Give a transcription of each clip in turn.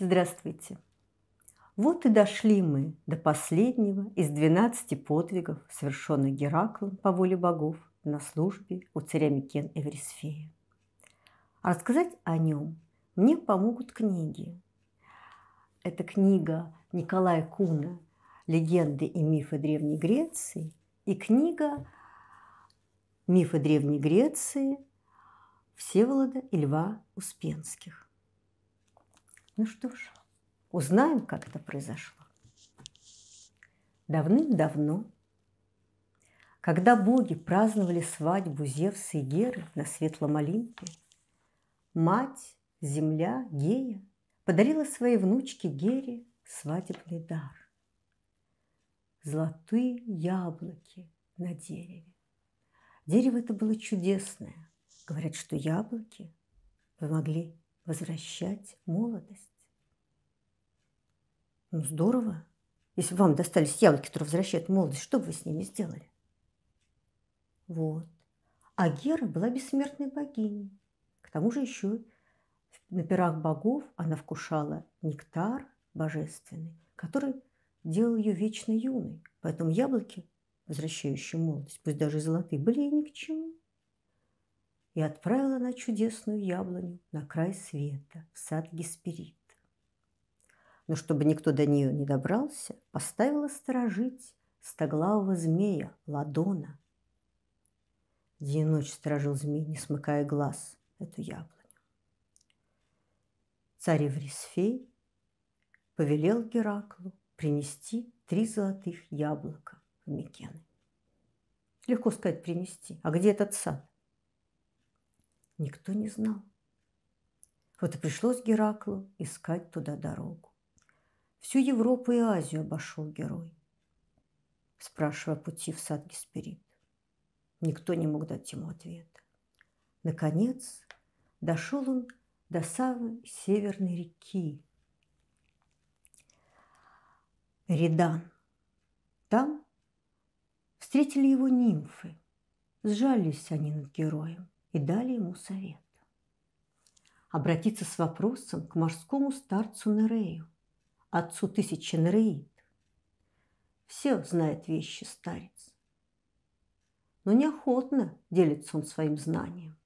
Здравствуйте! Вот и дошли мы до последнего из двенадцати подвигов, совершенных Гераклом по воле богов на службе у царя Микен Эврисфея. А рассказать о нем мне помогут книги. Это книга Николая Куна «Легенды и мифы Древней Греции» и книга «Мифы Древней Греции» Всеволода и Льва Успенских. Ну что ж, узнаем, как это произошло. Давным-давно, когда боги праздновали свадьбу Зевса и Геры на Светлом Олимпе, мать, земля, Гея подарила своей внучке Гере свадебный дар золотые яблоки на дереве. Дерево это было чудесное. Говорят, что яблоки помогли возвращать молодость. Ну, здорово. Если вам достались яблоки, которые возвращают молодость, что бы вы с ними сделали? Вот. А Гера была бессмертной богиней. К тому же еще на пирах богов она вкушала нектар божественный, который делал ее вечно юной, поэтому яблоки, возвращающие молодость, пусть даже золотые, были ей ни к чему. И отправила она чудесную яблоню на край света, в сад Гесперид. Но чтобы никто до нее не добрался, поставила сторожить стоглавого змея Ладона. День и ночь сторожил змей, не смыкая глаз, эту яблоню. Царь Еврисфей повелел Гераклу принести три золотых яблока в Микены. Легко сказать принести. А где этот сад? Никто не знал. Вот и пришлось Гераклу искать туда дорогу. Всю Европу и Азию обошел герой, спрашивая пути в сад Гесперид. Никто не мог дать ему ответа. Наконец, дошел он до самой северной реки, Редан. Там встретили его нимфы. Сжались они над героем и дали ему совет. Обратиться с вопросом к морскому старцу Нерею, отцу тысячи Нереид. Все знает вещи старец. Но неохотно делится он своим знанием.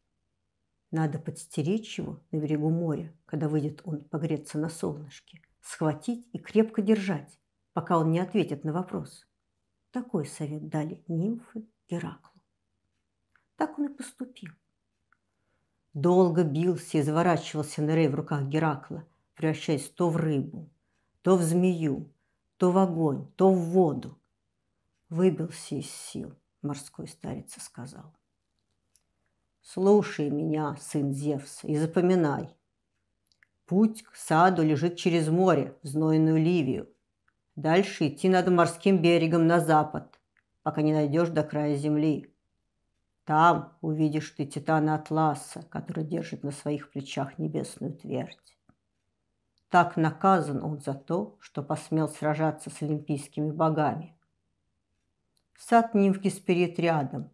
Надо подстеречь его на берегу моря, когда выйдет он погреться на солнышке, схватить и крепко держать, пока он не ответит на вопрос. Такой совет дали нимфы Гераклу. Так он и поступил. Долго бился и изворачивался Нерей в руках Геракла, превращаясь то в рыбу, то в змею, то в огонь, то в воду. Выбился из сил, морской старец сказал. «Слушай меня, сын Зевса, и запоминай. Путь к саду лежит через море, в знойную Ливию. Дальше идти надо морским берегом на запад, пока не найдешь до края земли. Там увидишь ты титана Атласа, который держит на своих плечах небесную твердь. Так наказан он за то, что посмел сражаться с олимпийскими богами. Сад нимфки спирит рядом,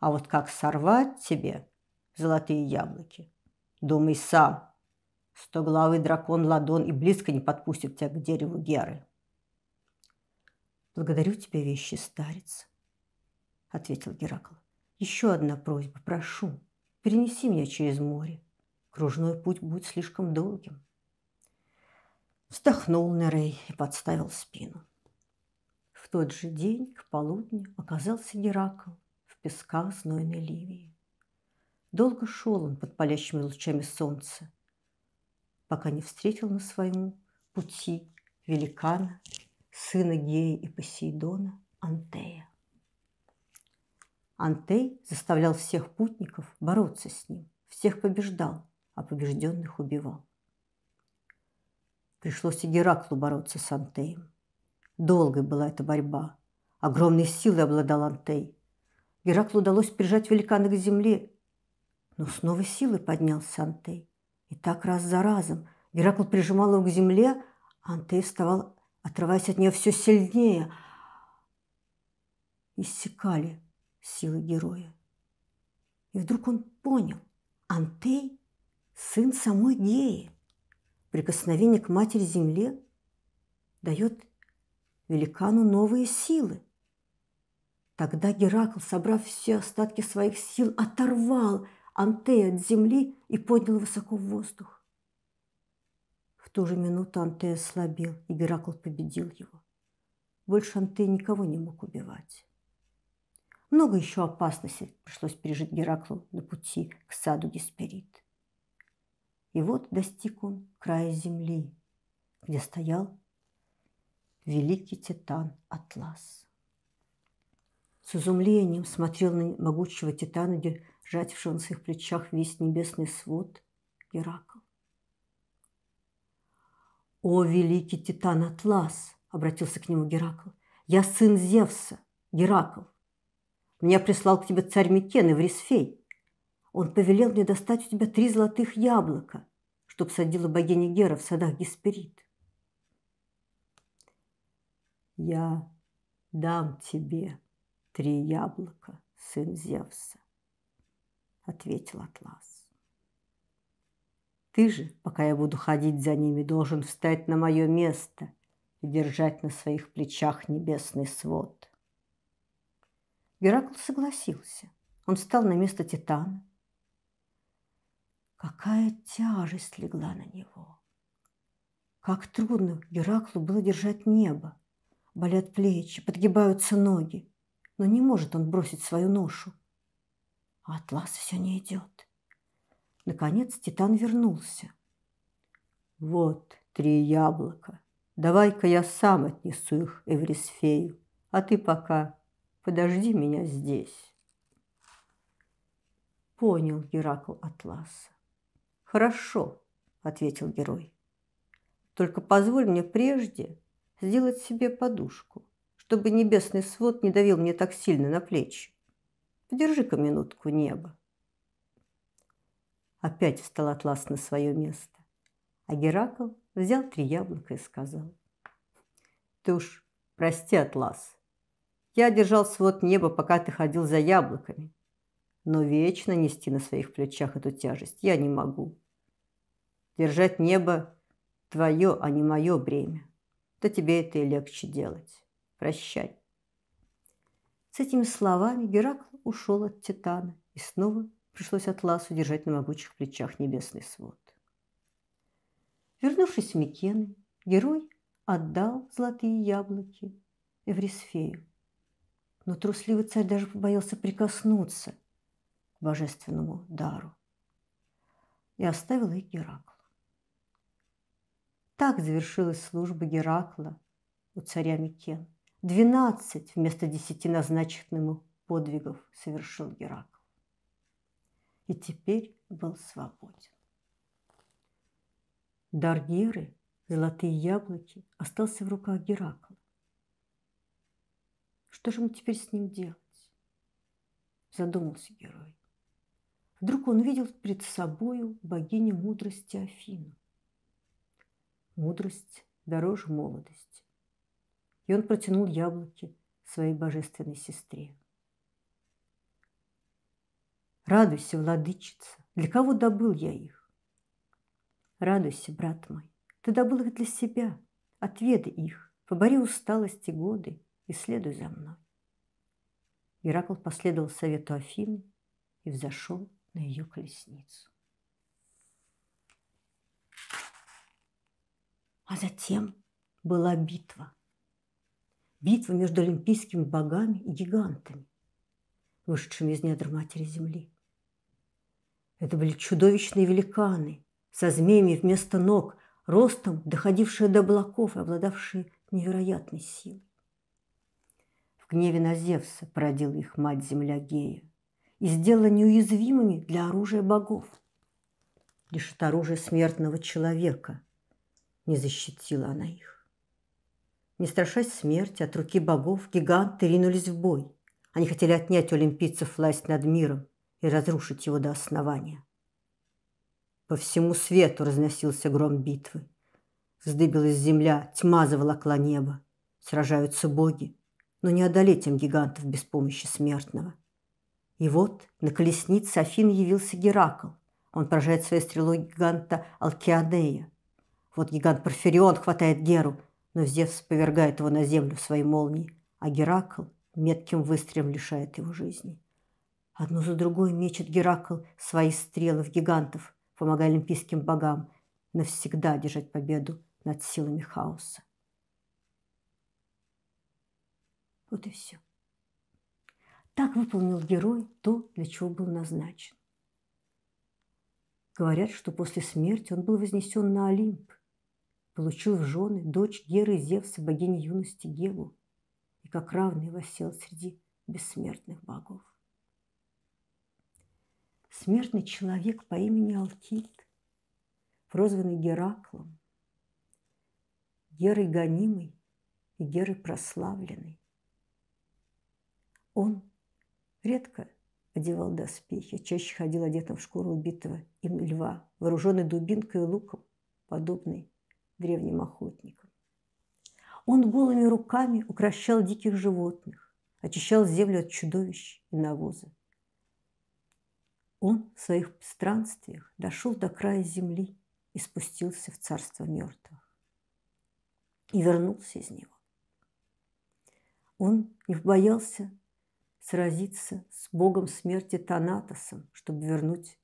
а вот как сорвать тебе золотые яблоки? Думай сам. Стоглавый дракон Ладон и близко не подпустит тебя к дереву Геры. Благодарю тебя, вещи старец, ответил Геракл. Еще одна просьба, прошу, перенеси меня через море. Кружной путь будет слишком долгим. Вздохнул Нерей и подставил спину. В тот же день к полудню оказался Геракл в песках знойной Ливии. Долго шел он под палящими лучами солнца, пока не встретил на своем пути великана сына Гея и Посейдона, Антея. Антей заставлял всех путников бороться с ним, всех побеждал, а побежденных убивал. Пришлось и Гераклу бороться с Антеем. Долгой была эта борьба. Огромной силой обладал Антей. Гераклу удалось прижать великана к земле, но снова силой поднялся Антей. И так раз за разом Геракл прижимал его к земле, а Антей вставал отрываясь от нее все сильнее, иссякали силы героя. И вдруг он понял, Антей – сын самой Геи. Прикосновение к матери земле дает великану новые силы. Тогда Геракл, собрав все остатки своих сил, оторвал Антея от земли и поднял высоко в воздух ту же минуту Антея ослабел, и Геракл победил его. Больше Антея никого не мог убивать. Много еще опасностей пришлось пережить Гераклу на пути к саду Гесперид. И вот достиг он края земли, где стоял великий титан Атлас. С изумлением смотрел на могучего титана, держать в своих плечах весь небесный свод Геракл. «О, великий титан Атлас!» – обратился к нему Геракл. «Я сын Зевса, Геракл. Меня прислал к тебе царь Микен, Еврисфей. Он повелел мне достать у тебя три золотых яблока, чтоб садила богиня Гера в садах Гесперид. Я дам тебе три яблока, сын Зевса, ответил Атлас. Ты же, пока я буду ходить за ними, должен встать на мое место и держать на своих плечах небесный свод. Геракл согласился. Он встал на место Титана. Какая тяжесть легла на него. Как трудно Гераклу было держать небо. Болят плечи, подгибаются ноги. Но не может он бросить свою ношу. А Атлас все не идет. Наконец Титан вернулся. «Вот три яблока. Давай-ка я сам отнесу их Эврисфею, а ты пока подожди меня здесь». Понял Геракл Атласа. «Хорошо», — ответил герой. «Только позволь мне прежде сделать себе подушку, чтобы небесный свод не давил мне так сильно на плечи. Подержи-ка минутку небо». Опять встал Атлас на свое место. А Геракл взял три яблока и сказал. Ты уж прости, Атлас. Я держал свод неба, пока ты ходил за яблоками. Но вечно нести на своих плечах эту тяжесть я не могу. Держать небо – твое, а не мое бремя. Да тебе это и легче делать. Прощай. С этими словами Геракл ушел от Титана и снова пришлось Атласу держать на могучих плечах небесный свод. Вернувшись в Микены, герой отдал золотые яблоки Эврисфею. Но трусливый царь даже побоялся прикоснуться к божественному дару и оставил их Гераклу. Так завершилась служба Геракла у царя Микен. Двенадцать вместо десяти назначенных ему подвигов совершил Геракл и теперь был свободен. Дар Геры, золотые яблоки, остался в руках Геракла. Что же ему теперь с ним делать? Задумался герой. Вдруг он видел перед собою богиню мудрости Афину. Мудрость дороже молодости. И он протянул яблоки своей божественной сестре. Радуйся, владычица, для кого добыл я их? Радуйся, брат мой, ты добыл их для себя, отведай их, побори усталости годы и следуй за мной. Иракл последовал совету Афины и взошел на ее колесницу. А затем была битва. Битва между олимпийскими богами и гигантами, вышедшими из недр матери Земли. Это были чудовищные великаны со змеями вместо ног, ростом доходившие до облаков и обладавшие невероятной силой. В гневе на Зевса породила их мать-земля Гея и сделала неуязвимыми для оружия богов. Лишь от оружия смертного человека не защитила она их. Не страшась смерти, от руки богов гиганты ринулись в бой. Они хотели отнять у олимпийцев власть над миром, и разрушить его до основания. По всему свету разносился гром битвы. Вздыбилась земля, тьма заволокла небо. Сражаются боги, но не одолеть им гигантов без помощи смертного. И вот на колеснице Афин явился Геракл. Он поражает своей стрелой гиганта Алкиадея. Вот гигант Порфирион хватает Геру, но Зевс повергает его на землю своей молнией, а Геракл метким выстрелом лишает его жизни. Одну за другой мечет Геракл свои стрелы в гигантов, помогая олимпийским богам навсегда держать победу над силами хаоса. Вот и все. Так выполнил герой то, для чего был назначен. Говорят, что после смерти он был вознесен на Олимп, получил в жены дочь Геры Зевса, богини юности Геву, и как равный восел среди бессмертных богов смертный человек по имени Алкид, прозванный Гераклом, Герой гонимый и Герой прославленный. Он редко одевал доспехи, а чаще ходил одетым в шкуру убитого им льва, вооруженный дубинкой и луком, подобный древним охотникам. Он голыми руками укращал диких животных, очищал землю от чудовищ и навоза. Он в своих странствиях дошел до края земли и спустился в царство мертвых. И вернулся из него. Он не боялся сразиться с богом смерти Танатосом, чтобы вернуть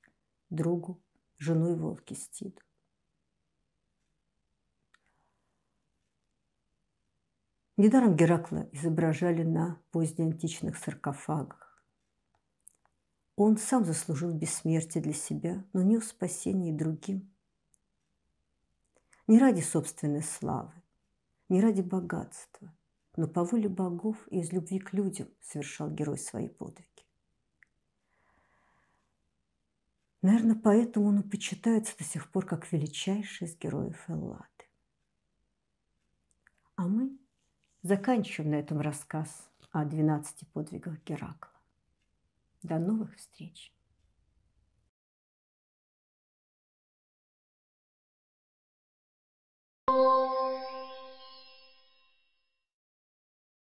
другу, жену и волки Стиду. Недаром Геракла изображали на позднеантичных саркофагах. Он сам заслужил бессмертие для себя, но не нес спасение другим. Не ради собственной славы, не ради богатства, но по воле богов и из любви к людям совершал герой свои подвиги. Наверное, поэтому он и почитается до сих пор как величайший из героев Эллады. А мы заканчиваем на этом рассказ о 12 подвигах Геракла. До новых встреч! Thank you.